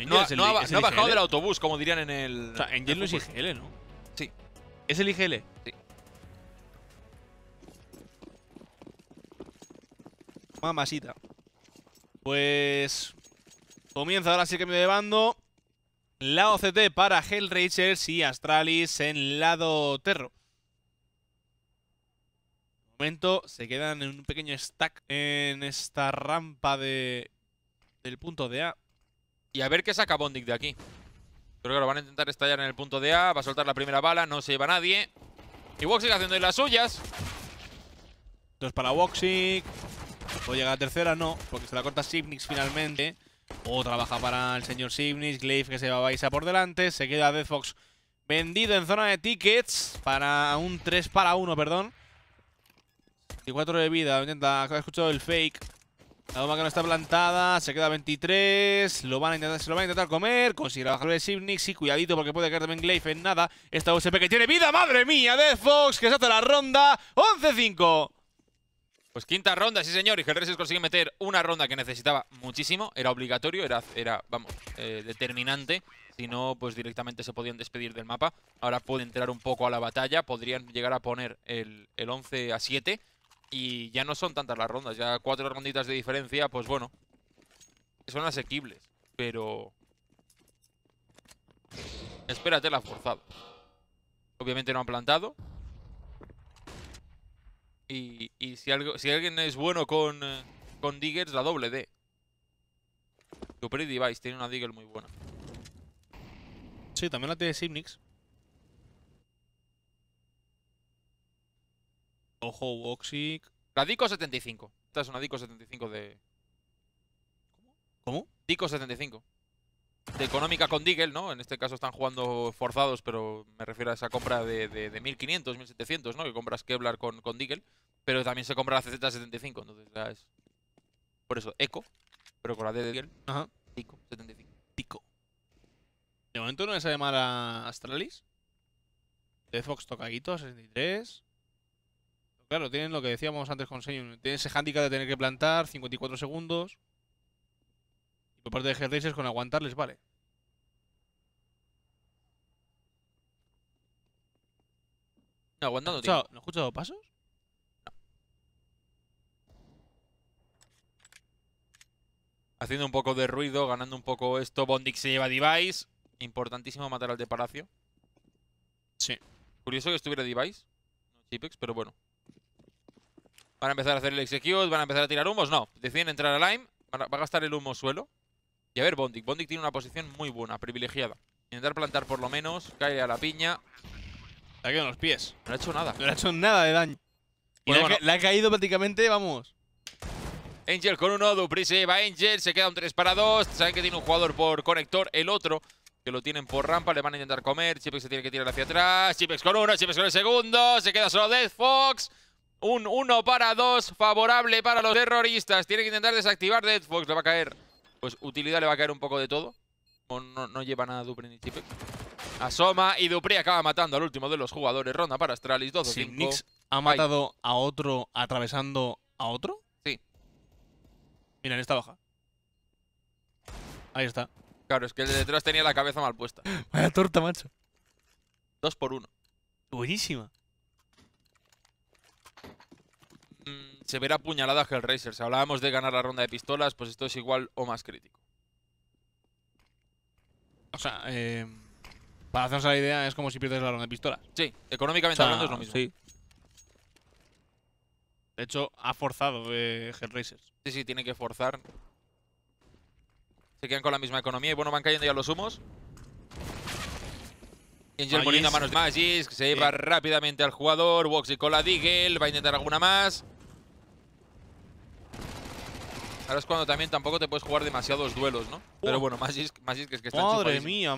No, ha, bajado del autobús, como dirían en el. O sea, no es IGL, ¿no? Sí. ¿Es
el IGL? Sí. Mamasita. Pues. Comienza ahora sí que me de llevando. La OCT para Hellraiser y Astralis en lado Terro momento se quedan en un pequeño stack en esta rampa de del punto de A. Y a ver qué
saca Bondic de aquí. Creo que lo van a intentar estallar en el punto de A. Va a soltar la primera bala, no se lleva nadie.
Y Woxic haciendo las suyas. Dos para Woxic. ¿Puede llegar a tercera? No, porque se la corta Sibnix finalmente. Otra trabaja para el señor Sibnix. Glaive que se va a Baisa por delante. Se queda Fox vendido en zona de tickets para un 3 para 1, perdón. 24 de vida, intenta, escuchado el fake. La bomba que no está plantada, se queda 23, lo van a intentar, se lo van a intentar comer, Consigue bajar el Sivnik, sí, cuidadito porque puede caer también Glaive en nada. Esta USP que tiene vida, madre mía, de Fox, que se hace la ronda, 11-5. Pues quinta ronda, sí
señor, y Hellraiser consigue meter una ronda que necesitaba muchísimo, era obligatorio, era, era vamos, eh, determinante, si no, pues directamente se podían despedir del mapa. Ahora puede entrar un poco a la batalla, podrían llegar a poner el, el 11 a 7, y ya no son tantas las rondas, ya cuatro ronditas de diferencia, pues bueno. Son asequibles, pero... Espérate la forzada. Obviamente no han plantado. Y, si, algo, si, alguien es bueno con, eh, con Diggers, la doble D. Super Device tiene una Digger muy buena.
Sí, también la tiene Simnix.
Ojo, Woxic. La Dico 75. Esta es una Dico 75 de.
¿Cómo? ¿Cómo?
Dico 75. De económica con Deagle, ¿no? En este caso están jugando forzados, pero me refiero a esa compra de, 1500, 1700, ¿no? Que compras Kevlar con, con Pero también se compra la CZ75, entonces ya es. Por eso, Eco, pero con la D de Deagle. Ajá. Dico 75. Dico.
De momento no les a mal a Astralis. De Fox Tocaguito, 63. Claro, tienen lo que decíamos antes con Señor. Tienen ese handicap de tener que plantar 54 segundos. Y por parte de es con aguantarles, vale.
aguantando, tío. ¿No has escuchado pasos? Haciendo un poco de ruido, ganando un poco esto. Bondic se lleva Device. Importantísimo matar al de Palacio. Sí. Curioso que estuviera Device. No Chipex, pero bueno. Van a empezar a hacer el execute, van a empezar a tirar humos. No, deciden entrar a Lime, va a gastar el humo suelo. Y a ver, Bondic. Bondic tiene una posición muy buena, privilegiada. Intentar plantar por lo menos, cae a la piña. Le ha quedado en los pies.
No ha hecho nada. No ha hecho nada de daño. Y le, ha caído prácticamente, vamos.
Angel con uno, duprise va Angel, se queda un 3 para 2. Saben que tiene un jugador por conector, el otro que lo tienen por rampa, le van a intentar comer. Chipex se tiene que tirar hacia atrás. Chipex con uno, Chipex con el segundo. Se queda solo Death Fox. Un 1 para 2, favorable para los terroristas. Tiene que intentar desactivar Deadfox, le va a caer. Pues utilidad le va a caer un poco de todo. No, no, lleva nada Dupré ni Chipek. Asoma y dupri acaba matando al último de los jugadores. Ronda para Astralis, 2 Nix ha matado
a otro atravesando a otro. Sí. Mira, en esta baja. Ahí está.
Claro, es que el de detrás tenía la cabeza mal puesta.
Vaya torta, macho.
Dos por uno. Buenísima. se verá apuñalada a Hellraiser. Si hablábamos de ganar la ronda de pistolas, pues esto es igual o más crítico.
O sea, eh, para hacernos la idea, es como si pierdes la ronda de pistolas. Sí, económicamente hablando es lo mismo. De hecho, ha forzado eh,
Hellraiser. Sí, sí, tiene que forzar. Se quedan con la misma economía y bueno, van cayendo ya los humos. Angel a manos Magis, se lleva rápidamente al jugador, Wox con la Deagle, va a intentar alguna más. Ahora es cuando también tampoco te puedes jugar demasiados duelos, ¿no? Pero bueno, Magis… que
está Madre mía,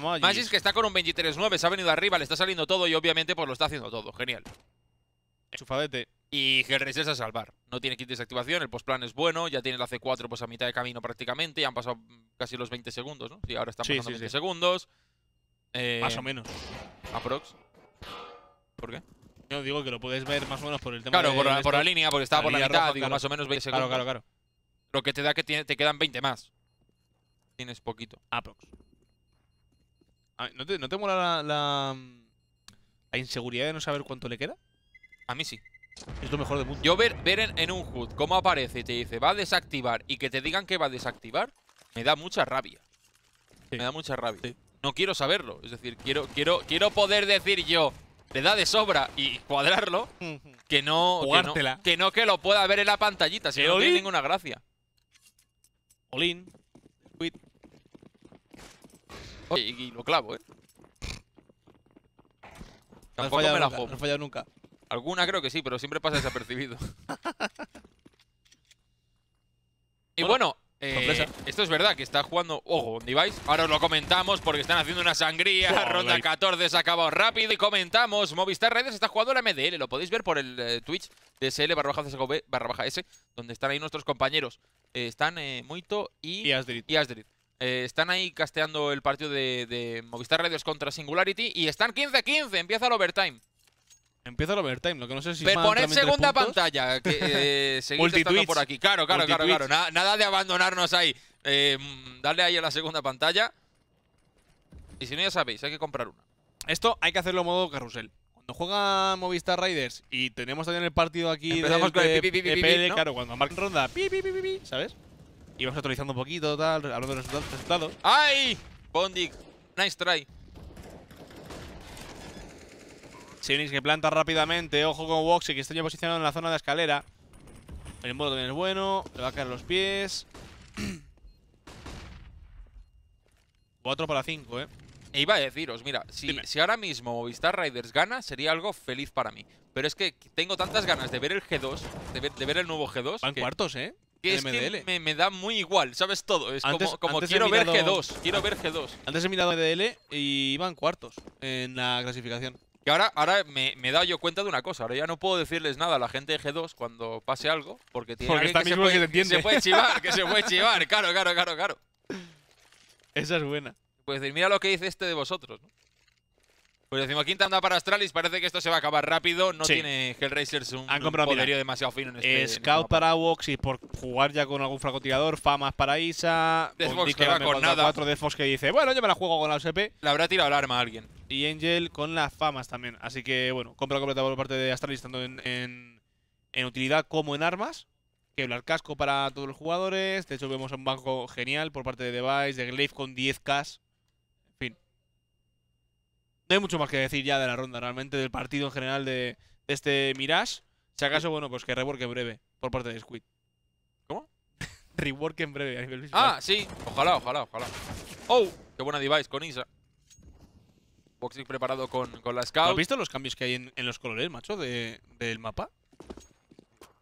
que está con un 23-9, se ha venido arriba, le está saliendo todo y obviamente pues lo está haciendo todo. Genial. Enchufadete. Y Hellraiser es a salvar. No tiene kit de desactivación, el postplan es bueno, ya tiene la C4 pues a mitad de camino prácticamente, ya han pasado casi los 20 segundos, ¿no? Sí, ahora están pasando 20 segundos. Eh, más o menos. Aprox. ¿Por qué?
Yo digo que lo puedes ver más o menos por el tema de por, la, por la línea, porque estaba por la mitad, digo, más o menos 20 segundos. Claro, claro,
claro. Lo que te da que te quedan 20 más. Tienes poquito. Aprox.
¿no, te, mola la, mm, la, inseguridad de no saber cuánto le queda? A mí sí. Es lo mejor del mundo. Yo ver, ver en, un HUD cómo aparece y te
dice va a desactivar y que te digan que va a desactivar, me da mucha rabia. Me da mucha rabia. No quiero saberlo. Es decir, quiero, quiero, quiero poder decir yo te da de sobra y cuadrarlo que no, que no, que no que lo pueda ver en la pantallita si no tiene ninguna gracia Olin. quit, Oye, y lo clavo, eh. No Tampoco me la nunca, fallado nunca. Alguna creo que sí, pero siempre pasa desapercibido. y bueno eh, esto es verdad que está jugando, ojo, un device. Ahora os lo comentamos porque están haciendo una sangría. Ronda 14 se ha acabado rápido y comentamos. Movistar redes está jugando la MDL. Lo podéis ver por el eh, Twitch de SL barra baja barra baja S, donde están ahí nuestros compañeros. Eh, están Muito y, y están ahí casteando el partido de, Movistar redes contra Singularity y están 15-15. Empieza el overtime.
Empieza el overtime, lo que no sé si. Pero poned segunda pantalla.
Que, eh, estando por aquí. Claro, claro, claro, claro. Nada, de abandonarnos ahí. Eh, mm, darle ahí a la segunda pantalla.
Y si no, ya sabéis, hay que comprar una. Esto hay que hacerlo modo carrusel. Cuando juega Movistar Riders y tenemos también el partido aquí. Empezamos con el pi claro, cuando marca ronda, ¿sabes? Y vamos actualizando un poquito, tal, hablando de los resultados. ¡Ay!
Bondic, nice try.
que planta rápidamente. Ojo con Woxy que está ya posicionado en la zona de escalera. El modo también es bueno. Le va a caer los pies.
4 para 5, ¿eh? E iba a deciros, mira, si, ahora mismo Movistar Riders gana, sería algo feliz para mí. Pero es que tengo tantas ganas de ver el G2, de ver, el nuevo G2. Van cuartos, ¿eh? Que es MDL. me, da muy igual, ¿sabes todo? Es como, quiero ver G2, quiero ver G2.
Antes he mirado MDL y iban cuartos en la clasificación. Y ahora, ahora me, he
dado yo cuenta de una cosa. Ahora ya no puedo decirles nada a la gente de G2 cuando pase algo, porque tiene que, se puede, que se puede chivar, que se puede chivar. Claro, claro, claro, claro.
Esa es buena.
Puedes decir, mira lo que dice este de vosotros, ¿no? Pues decimos, quinta anda para Astralis, parece que esto se va a acabar rápido, no tiene Hellraisers un, Han poderío demasiado fino en este… Eh, scout
para Woxy y por jugar ya con algún fracotirador. Famas para Isa… Deathbox que va con nada. que dice, bueno, yo me la juego con la USP. La habrá tirado el arma a alguien. Y Angel con las Famas también, así que bueno, compra completa por parte de Astralis tanto en, utilidad como en armas. el casco para todos los jugadores, de hecho vemos un banco genial por parte de Device, de Glaive con 10k no hay mucho más que decir ya de la ronda, realmente, del partido en general de, este Mirage. Si acaso, bueno, pues que rework en breve por parte de Squid. ¿Cómo? rework en breve a nivel Ah,
sí. Ojalá, ojalá, ojalá. ¡Oh! Qué buena device con Isa. Boxing preparado con, con la scout. ¿Has visto
los cambios que hay en, los colores, macho, del mapa?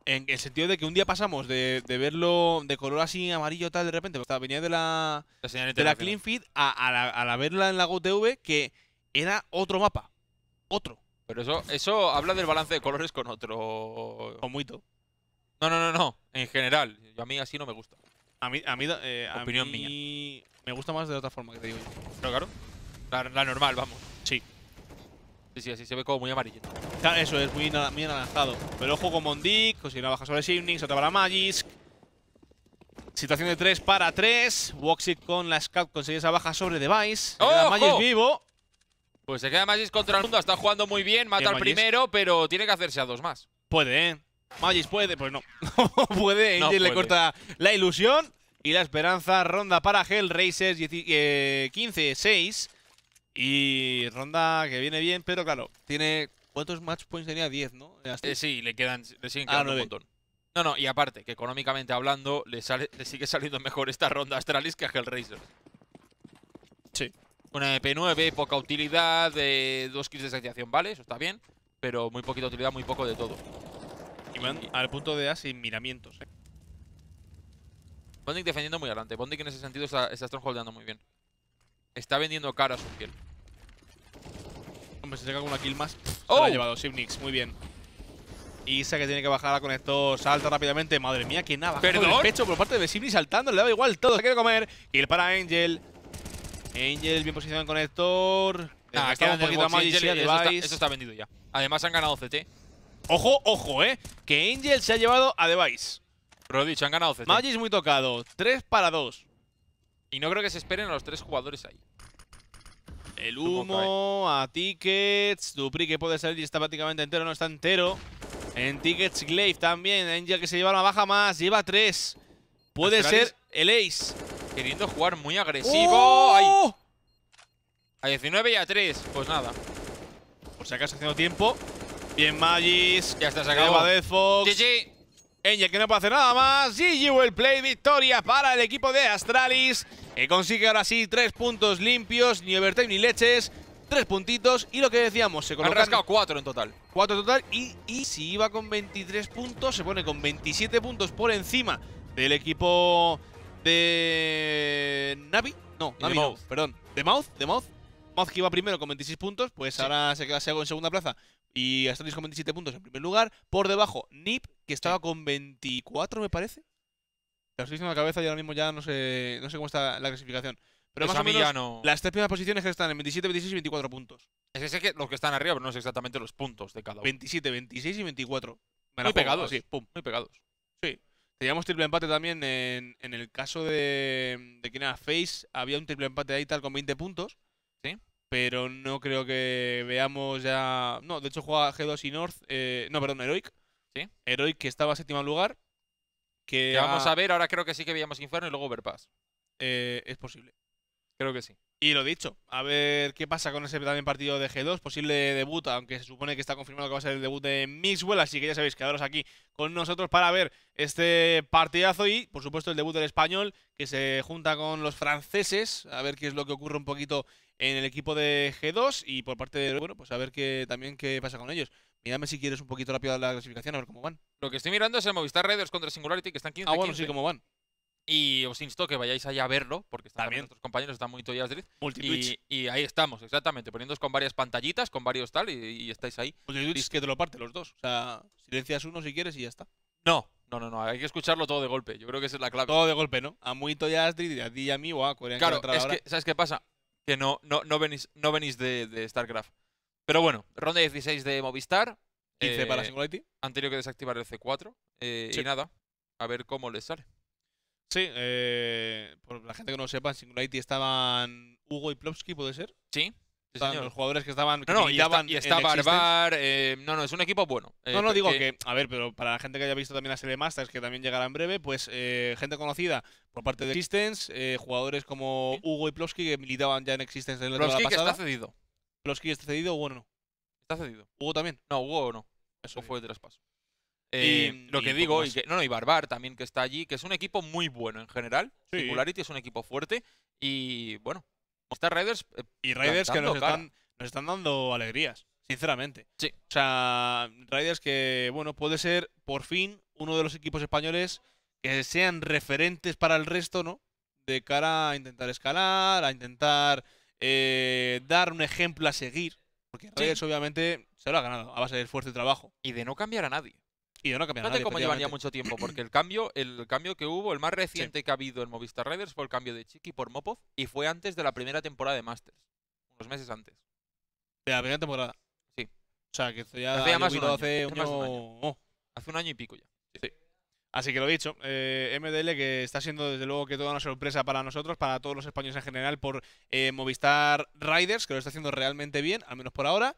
En el sentido de que un día pasamos de, verlo de color así amarillo tal de repente, o venía de la,
de la Clean
Feed a, a la verla en la GoTV que era otro mapa. Otro. Pero eso,
eso habla del balance de colores con otro. Con muito. No, no, no, no. En general. A mí así no me gusta. A mí, a mí, eh, Opinión
mía. Me gusta más de otra forma que te digo yo. Pero claro. La, normal, vamos. Sí. Sí, sí, así se ve como muy amarillento. Claro, eso es, muy, muy anaranjado. Pero ojo con Mondic, consigue una baja sobre te otra la Magisk. Situación de 3 para 3. Woxit con la Scout consigue esa baja sobre Device. ¡Oh, Magisk vivo. Pues se queda Magis
contra el mundo, está jugando muy bien,
mata eh, al primero,
pero tiene que hacerse a dos más. Puede, ¿eh? Magis puede, pues no.
puede, no le corta la ilusión y la esperanza. Ronda para Hellraisers, eh, 15-6. Y ronda que viene bien, pero claro, tiene... ¿Cuántos match points tenía? 10, ¿no? Eh, sí, le quedan le siguen ah, quedando un montón.
No, no, y aparte, que económicamente hablando, le, sale, sigue saliendo mejor esta ronda a Astralis que a Hellraiser. Sí. Una MP9, poca utilidad, dos kills de desactivación, ¿vale? Eso está bien, pero muy poquita utilidad, muy poco de todo.
Y van al punto de A sin miramientos, ¿eh?
Bondic defendiendo muy adelante. Bondic en ese sentido está, está muy bien. Está vendiendo cara a su piel. Hombre, si con una kill más, lo ha oh. llevado
Sibnix, muy bien. Isa que tiene que bajar con esto, salta rápidamente. Madre mía, que nada. Perdón. El pecho por parte de Sibnix saltando, le da igual todo, se quiere comer. Kill para Angel. Angel bien posicionado eh, en conector. Ah, queda un poquito más Angel, eso, está, está vendido ya. Además han ganado CT. Ojo, ojo, eh. Que Angel se ha llevado a Device. Pero lo dicho, han ganado CT. Magis muy tocado. 3 para 2. Y no creo que se esperen a los tres jugadores ahí. El humo a tickets. Dupri que puede salir y está prácticamente entero, no está entero. En tickets Glaive también. Angel que se lleva la baja más. Lleva 3. Puede ser el Ace. Queriendo jugar muy agresivo. ¡Oh! A 19 y a 3. Pues nada. Por si acaso haciendo tiempo. Bien Magis. Ya está, sacado de GG. Enya, que no puede hacer nada más. GG el Play. Victoria para el equipo de Astralis. Que consigue ahora sí tres puntos limpios. Ni overtime ni leches. Tres puntitos. Y lo que decíamos, se coloca. rascado cuatro en total. Cuatro en total. Y, y si iba con 23 puntos, se pone con 27 puntos por encima del equipo de Navi. No, Navi, perdón. De Mouth, de Mouth. Mouth que iba primero con 26 puntos, pues ahora se queda en segunda plaza y Astralis con 27 puntos en primer lugar. Por debajo, Nip, que estaba con 24, me parece. lo estoy diciendo la cabeza y ahora mismo ya no sé, no sé cómo está la clasificación. Pero pues más o menos, las tres primeras posiciones que están en 27, 26 y 24 puntos. Es que los que están arriba, pero no sé exactamente los puntos de cada uno. 27, 26 y 24. Muy pegados. Sí, pum. Muy pegados. Teníamos triple empate también en, el caso de, que era Face. Había un triple empate ahí tal con 20 puntos. ¿sí? Pero no creo que veamos ya. No, de hecho juega G2 y North. Eh, no, perdón, Heroic. ¿Sí? Heroic que estaba a séptimo lugar. Que, vamos a ver, ahora creo que sí que veíamos Inferno y luego Overpass. Eh, es posible. Creo que sí. Y lo dicho, a ver qué pasa con ese también partido de G2, posible debut, aunque se supone que está confirmado que va a ser el debut de Mixwell, así que ya sabéis, quedaros aquí con nosotros para ver este partidazo y, por supuesto, el debut del español, que se junta con los franceses, a ver qué es lo que ocurre un poquito en el equipo de G2 y por parte de, bueno, pues a ver qué, también qué pasa con ellos. Mírame si quieres un poquito rápido la clasificación, a ver cómo van.
Lo que estoy mirando es el Movistar Raiders contra Singularity, que están 15 Ah, bueno, sí, cómo van. Y os insto que vayáis allá a verlo, porque están nuestros compañeros, están muy de y, y ahí estamos, exactamente, poniéndoos con varias pantallitas, con varios tal, y, estáis ahí. Multitwitch pues que
te lo parte los dos. O sea, silencias uno si quieres y ya está. No, no, no, no, hay que escucharlo todo de golpe. Yo creo que es la clave. Todo de golpe, ¿no? A muy Astrid, y a ti y a mí o a Corea. Claro, ¿sabes qué pasa?
Que no, no, no venís, no venís de, StarCraft. Pero bueno, ronda 16 de Movistar. 15 para eh, que desactivar el C4. Eh, y nada, a ver cómo les sale.
Sí, eh, por la gente que no lo sepa, en Singularity estaban Hugo y Plopsky, ¿puede ser? Sí. Estaban los jugadores que estaban. no, no, y está, Barbar. Eh, no, no, es un equipo bueno. Eh, no, no, digo que, A ver, pero para la gente que haya visto también la serie Masters, que también llegará en breve, pues gente conocida por parte de Existence, jugadores como Hugo y Plovsky que militaban ya en Existence en la temporada pasada. está cedido. Plovsky está cedido, o no. Está cedido. Hugo también. No, Hugo
no. Eso fue de traspaso. Eh, lo que digo, y que, no, no, y Barbar también que está allí, que es un equipo muy bueno en general. Sí. Singularity es un equipo fuerte y bueno, está
Raiders. Eh, y Raiders que nos están, nos están, dando alegrías, sinceramente. Sí. O sea, Raiders que, bueno, puede ser por fin uno de los equipos españoles que sean referentes para el resto, ¿no? De cara a intentar escalar, a intentar eh, dar un ejemplo a seguir. Porque Raiders, obviamente, se lo ha ganado a base del esfuerzo y trabajo. Y de no cambiar a nadie no No sé cómo llevaría mucho tiempo, porque el cambio, el cambio
que hubo, el más reciente que ha habido en Movistar Riders fue el cambio de Chiqui por Mopov y fue antes de la primera temporada de Masters. Unos meses antes.
De la primera temporada. Sí. O sea, que ya hace hace, un año. Oh. hace un año y pico ya. Sí. Así que lo dicho, eh, MDL que está siendo desde luego que toda una sorpresa para nosotros, para todos los españoles en general, por eh, Movistar Riders, que lo está haciendo realmente bien, al menos por ahora.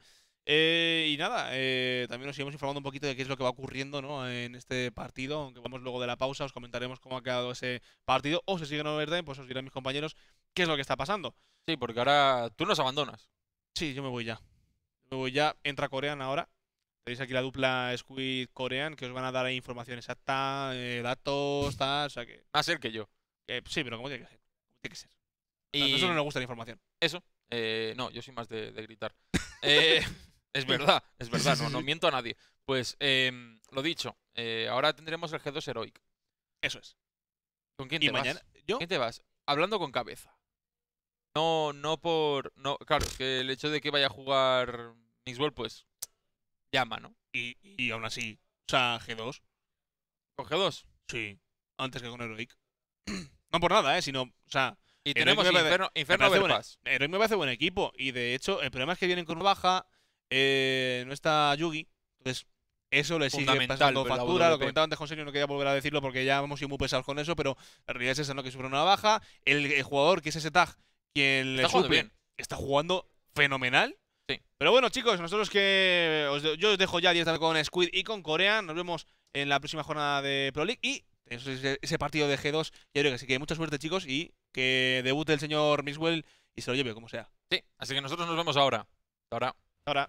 Eh, y nada, eh, también nos iremos informando un poquito de qué es lo que va ocurriendo ¿no? en este partido, aunque vamos luego de la pausa, os comentaremos cómo ha quedado ese partido, o si sigue no verdad, pues os dirán mis compañeros qué es lo que está pasando. Sí, porque ahora tú nos abandonas. Sí, yo me voy ya. Me voy ya, entra Corean ahora. Tenéis aquí la dupla Squid Corean, que os van a dar información exacta, eh, datos, tal, o sea que... Más ser que yo. sí, pero ¿cómo tiene que ser. Y... A nosotros no nos gusta la información.
Eso. no, yo soy más de, gritar. eh... Es verdad, es verdad, no, no miento a nadie. Pues em, lo dicho, eh, ahora tendremos el G2 Heroic. Eso es. ¿Con quién te ¿Y Mañana, ¿Yo? ¿Quién te vas? Hablando con cabeza. No, no por. No, claro, que el hecho de que vaya a jugar Nixwell, pues. Llama,
¿no? Y, y aún así. O sea, G2. ¿Con G2? Sí. Antes que con Heroic. no por nada, ¿eh? Sino. O sea. Y tenemos Inferno, Inferno, Inferno me, parece buen, me parece buen equipo. Y de hecho, el problema es que vienen con baja. Eh, no está Yugi. Entonces, eso le sigue pasando factura. Lo comentaba antes José y no quería volver a decirlo porque ya hemos sido muy pesados con eso, pero la realidad es esa, ¿no? Que sufre una baja. El, jugador que es ese tag, quien le bien. está jugando fenomenal. Sí. Pero bueno, chicos, nosotros que. yo os dejo ya directamente con Squid y con Corea. Nos vemos en la próxima jornada de Pro League y ese partido de G2. Yo creo que sí, que mucha suerte, chicos, y que debute el señor Miswell y se lo lleve como sea.
Sí, así que nosotros nos vemos ahora. Ahora. Ahora.